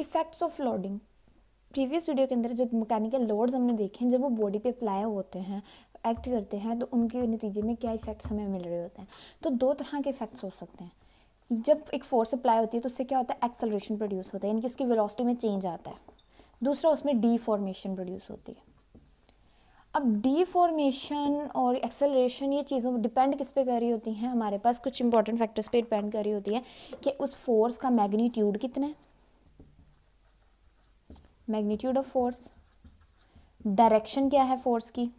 effects of loading previous video के अंदर जो मैकेनिकल लोड्स हमने देखे हैं जब वो बॉडी पे अप्लाई होते हैं एक्ट करते हैं तो उनके नतीजे में क्या इफेक्ट्स हमें मिल रहे होते हैं तो दो तरह के इफेक्ट्स हो सकते हैं जब एक फोर्स अप्लाई होती है तो उससे क्या होता है एक्सेलरेशन प्रोड्यूस होता है यानी कि उसकी वेलोसिटी में चेंज आता है दूसरा उसमें डी फॉर्मेशन प्रोड्यूस होती है अब डी फॉर्मेशन और एक्सेलरेशन ये चीज़ों डिपेंड किस पे कर रही होती हैं हमारे पास कुछ इंपॉर्टेंट फैक्टर्स पे डिपेंड कर रही होती है कि उस फोर्स का मैग्नीट्यूड कितना है मैग्नीट्यूड ऑफ फोर्स डायरेक्शन क्या है फोर्स की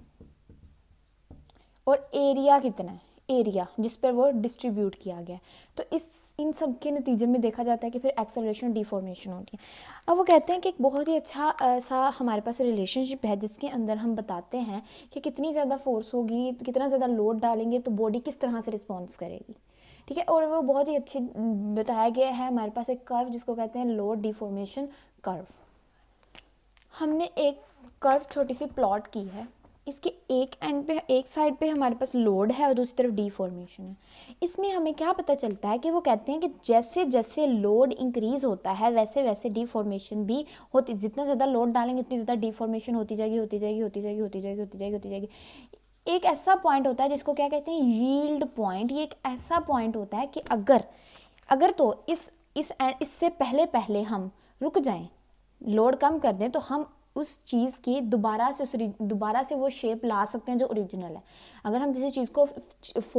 और एरिया कितना है एरिया जिस पर वो डिस्ट्रीब्यूट किया गया है तो इस इन सब के नतीजे में देखा जाता है कि फिर एक्सेलरेशन डिफॉर्मेशन होती है अब वो कहते हैं कि एक बहुत ही अच्छा सा हमारे पास रिलेशनशिप है जिसके अंदर हम बताते हैं कि कितनी ज़्यादा फोर्स होगी तो कितना ज़्यादा लोड डालेंगे तो बॉडी किस तरह से रिस्पॉन्स करेगी ठीक है और वो बहुत ही अच्छी बताया गया है हमारे पास एक कर्व जिसको कहते हैं लोड डिफॉर्मेशन कर्व हमने एक कर्व छोटी सी प्लॉट की है इसके एक एंड पे एक साइड पे हमारे पास लोड है और दूसरी तरफ डिफॉर्मेशन है इसमें हमें क्या पता चलता है कि वो कहते हैं कि जैसे जैसे लोड इंक्रीज़ होता है वैसे वैसे डिफॉर्मेशन भी होती जितना ज़्यादा लोड डालेंगे उतनी ज़्यादा डिफॉर्मेशन होती जाएगी होती जाएगी होती जाएगी होती जाएगी होती जाएगी होती जाएगी एक ऐसा पॉइंट होता है जिसको क्या कहते हैं यील्ड पॉइंट ये एक ऐसा पॉइंट होता है कि अगर अगर तो इस इस इससे पहले पहले हम रुक जाएँ लोड कम कर दें तो हम उस चीज़ की दोबारा से दोबारा से वो शेप ला सकते हैं जो ओरिजिनल है अगर हम किसी चीज़ को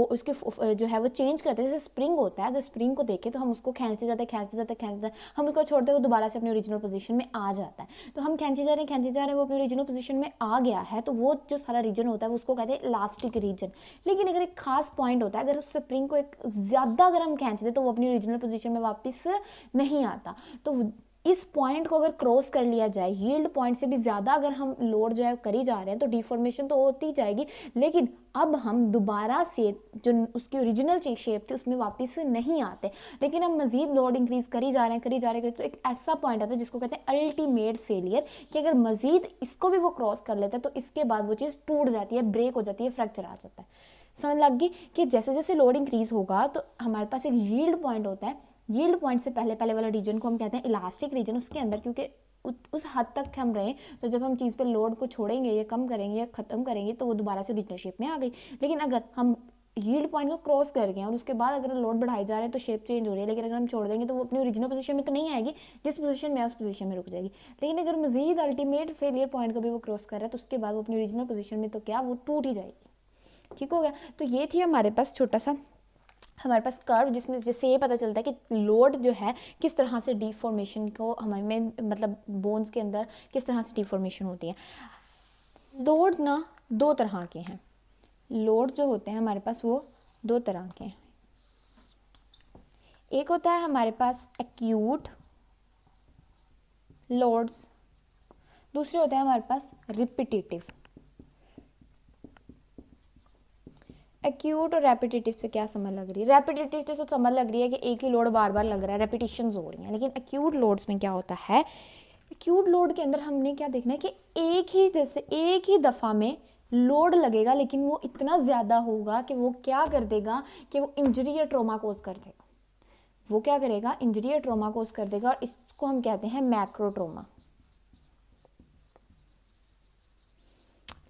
उसके जो है वो चेंज करते हैं जैसे स्प्रिंग होता है अगर स्प्रिंग को देखें तो हम उसको खींचते जाते खींचते जाते खींचते जाते हम उसको छोड़ते वो दोबारा से अपनी ओरिजिनल पोजीशन में आ जाता है तो हम खींचे जा रहे हैं खींचे जा रहे हैं वो अपनी ओरिजिनल पोजीशन में आ गया है तो वो जो सारा रीजन होता है उसको कहते हैं इलास्टिक रीजन लेकिन अगर एक खास पॉइंट होता है अगर उस स्प्रिंग को एक ज़्यादा अगर हम खींच दें तो वो अपनी ओरिजिनल पोजिशन में वापस नहीं आता तो इस पॉइंट को अगर क्रॉस कर लिया जाए यील्ड पॉइंट से भी ज़्यादा अगर हम लोड जो है करी जा रहे हैं तो डिफॉर्मेशन तो होती जाएगी लेकिन अब हम दोबारा से जो उसकी ओरिजिनल शेप थी उसमें वापस नहीं आते लेकिन हम मज़ीद लोड इंक्रीज़ करी जा रहे हैं करी जा रहे हैं तो एक ऐसा पॉइंट आता है जिसको कहते हैं अल्टीमेट फेलियर कि अगर मज़ीद इसको भी वो क्रॉस कर लेता है तो इसके बाद वो चीज़ टूट जाती है ब्रेक हो जाती है फ्रैक्चर आ जाता है समझ लग गई कि जैसे जैसे लोड इंक्रीज़ होगा तो हमारे पास एक यील्ड पॉइंट होता है यील्ड पॉइंट से पहले पहले वाला रीजन को हम कहते हैं इलास्टिक रीजन उसके अंदर क्योंकि उस हद तक हम रहे तो जब हम चीज़ पे लोड को छोड़ेंगे या कम करेंगे या ख़त्म करेंगे तो वो दोबारा से ओरिजिनल शेप में आ गई लेकिन अगर हम यील्ड पॉइंट को क्रॉस कर गए और उसके बाद अगर लोड बढ़ाए जा रहे हैं तो शेप चेंज हो रही है लेकिन अगर हम छोड़ देंगे तो वो अपनी ओरिजिनल पोजीशन में तो नहीं आएगी जिस पोजीशन में उस पोजीशन में रुक जाएगी लेकिन अगर मजीद अल्टीमेट फेलियर पॉइंट को भी वो क्रॉस कर रहा है तो उसके बाद वो अपनी ओरिजिनल पोजीशन में तो क्या वो टूट ही जाएगी ठीक हो गया तो ये थी हमारे पास छोटा सा हमारे पास कर्व जिसमें जिससे ये पता चलता है कि लोड जो है किस तरह से डिफॉर्मेशन को हमारे में मतलब बोन्स के अंदर किस तरह से डिफॉर्मेशन होती है लोड्स ना दो तरह के हैं लोड जो होते हैं हमारे पास वो दो तरह के हैं एक होता है हमारे पास एक्यूट लोड्स दूसरे होते हैं हमारे पास रिपीटेटिव एक्यूट और रेपिटेटिव से क्या समझ लग रही है रेपिटेटिव से तो समझ लग रही है कि एक ही लोड बार बार लग रहा है रेपिटेशन हो रही हैं लेकिन एक्यूट लोड्स में क्या होता है एक्यूट लोड के अंदर हमने क्या देखना है कि एक ही जैसे एक ही दफ़ा में लोड लगेगा लेकिन वो इतना ज़्यादा होगा कि वो क्या कर देगा कि वो इंजरी या ट्रोमा कोज कर देगा वो क्या करेगा इंजरी या ट्रोमा कोज कर देगा और इसको हम कहते हैं मैक्रोट्रोमा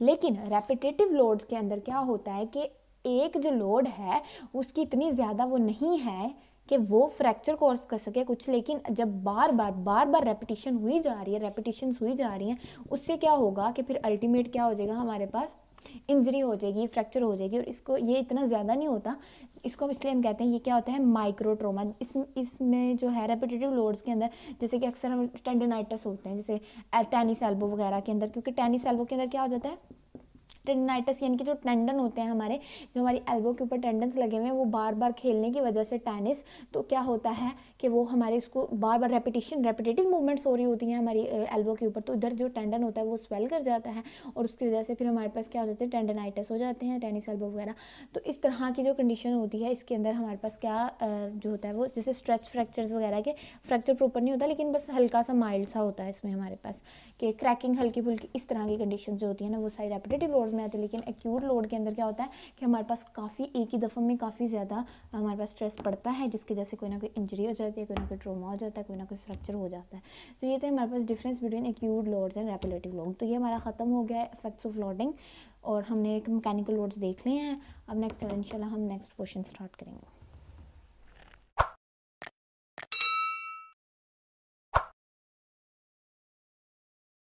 लेकिन रेपिटेटिव लोड्स के अंदर क्या होता है कि एक जो लोड है उसकी इतनी ज़्यादा वो नहीं है कि वो फ्रैक्चर कोर्स कर सके कुछ लेकिन जब बार बार बार बार रेपिटिशन हुई जा रही है रेपिटिशन हुई जा रही हैं उससे क्या होगा कि फिर अल्टीमेट क्या हो जाएगा हमारे पास इंजरी हो जाएगी फ्रैक्चर हो जाएगी और इसको ये इतना ज़्यादा नहीं होता इसको हम इसलिए हम कहते हैं ये क्या होता है माइक्रो ट्रोमा इस इसमें जो है रेपिटेटिव लोड्स के अंदर जैसे कि अक्सर हम टेंडेनाइटस होते हैं जैसे टेनिस एल्बो वगैरह के अंदर क्योंकि टेनिस एल्बो के अंदर क्या हो जाता है टेंडनाइटस यानी कि जो टेंडन होते हैं हमारे जो हमारी एल्बो के ऊपर टेंडन्स लगे हुए हैं वो बार बार खेलने की वजह से टेनिस तो क्या होता है कि वो हमारे उसको बार बार रेपिटेशन रेपिटेटिव मूवमेंट्स हो रही होती हैं हमारी एल्बो के ऊपर तो इधर जो टेंडन होता है वो स्वेल कर जाता है और उसकी वजह से फिर हमारे पास क्या हो जाते हैं टेंडनाइटस हो जाते हैं टेनिस एल्बो वगैरह तो इस तरह की जो कंडीशन होती है इसके अंदर हमारे पास क्या जो होता है वो जैसे स्ट्रेच फ्रैक्चर्स वगैरह के फ्रैक्चर प्रॉपर नहीं होता लेकिन बस हल्का सा माइल्ड सा होता है इसमें हमारे पास कि क्रैकिंग हल्की फुल्की इस तरह की कंडीशन जो होती है ना वो सारी रेपिटेटिव लोड में आते हैं लेकिन एक्यूट लोड के अंदर क्या होता है कि हमारे पास काफ़ी एक ही दफ़ा में काफ़ी ज़्यादा हमारे पास स्ट्रेस पड़ता है जिसकी वजह से कोई ना कोई इंजरी हो जाती है कोई ना कोई ट्रोमा हो जाता है कोई ना कोई फ्रैक्चर हो जाता है तो ये थे हमारे पास difference between acute loads and repetitive load तो ये हमारा ख़त्म हो गया है इफेक्ट्स ऑफ लोडिंग और हमने एक मैकेनिकल लोड्स देख लिए हैं अब नेक्स्ट इंशाल्लाह हम नेक्स्ट क्वेश्चन स्टार्ट करेंगे